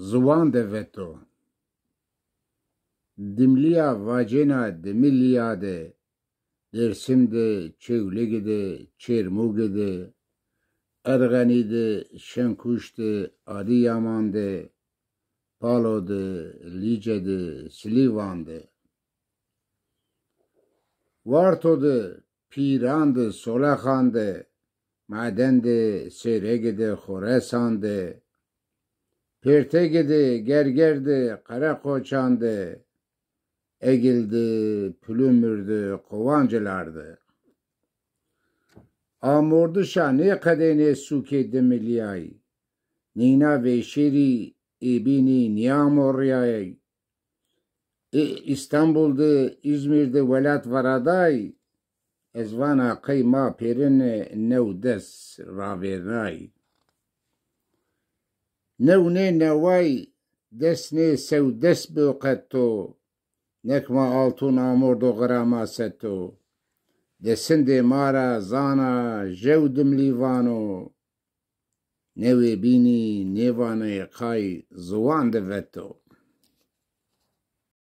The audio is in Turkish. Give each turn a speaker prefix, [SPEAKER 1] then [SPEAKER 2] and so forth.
[SPEAKER 1] Zuan de veto. Dimlia vacena de milliade. Dersim'de, Çevligi'de, Çermugi'de, Ergani'de, Şenkuş'te, Adıyaman'de, Palo'da, Lice'de, de, Varto'da, Piran'da, Solahan'da, Maden'de, Seyrege'de, Horasan'da, Pirte gidi, gergerdi, kara koçandı, egildi, pülümürdü, kovancılardı. Amorduşa ne kadene suke demilyay, nina ve şeri ebini niyamoryay, e, İstanbul'da, İzmir'de velat varaday, ezvana kıyma perine nevdes raveray? نەونێ نەوای دەستنێ سەو دەست بۆقەت تۆ نەکمە ئاڵتون ئامۆرد و غەراماسە تۆ دەسندێ مارە زانە ژەودم لیوان و نەوێ بینی نێوانەیە قای زوان دەبێت تۆ